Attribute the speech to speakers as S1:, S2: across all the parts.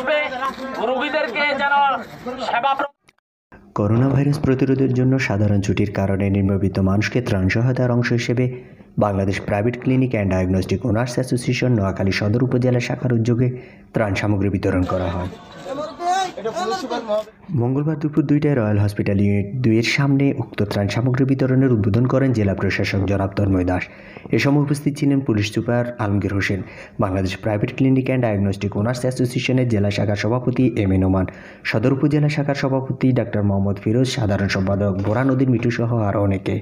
S1: আসবে রোগীদেরকে যেন সেবা
S2: করোনা ভাইরাস প্রতিরোধের জন্য সাধারণ ছুটির কারণে নিম্নবিত্ত মানুষকে ত্রাণ সহায়তার অংশ হিসেবে Bangladesh private clinic and diagnostic owners association Noakhali সদর উপজেলা শাখার উদ্যোগে ত্রাণ সামগ্রী বিতরণ করা হয় মঙ্গলবার দুপুর দুইটায় রয়্যাল হসপিটাল ইউনিট দুইয়ের সামনে উক্ত ত্রাণ সামগ্রী বিতরণের উদ্বোধন করেন জেলা প্রশাসক জনাব তন্ময় দাস এ সময় উপস্থিত ছিলেন police super Alamgir Hossain Bangladesh private clinic and diagnostic owners অ্যাসোসিয়েশনের জেলা শাখার সভাপতি এম এ নোমান সদর উপজেলা শাখার সভাপতি ডাক্তার মোহাম্মদ ফিরোজ সাধারণ সম্পাদক বোরা নদীর মিটুসহ আরও অনেকে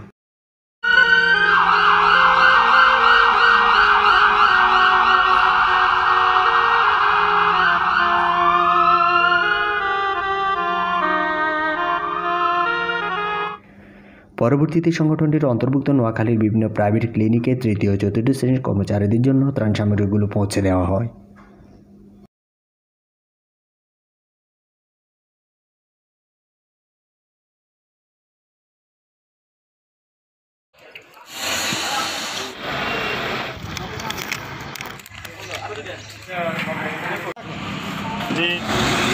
S2: পরবর্তীতে সংগঠনটির অন্তর্ভুক্ত নোয়াখালীর বিভিন্ন প্রাইভেট ক্লিনিকে তৃতীয় চতুর্থ শ্রেণীর কর্মচারীদের জন্য ত্রাণ সামগ্রীগুলো পৌঁছে দেওয়া হয়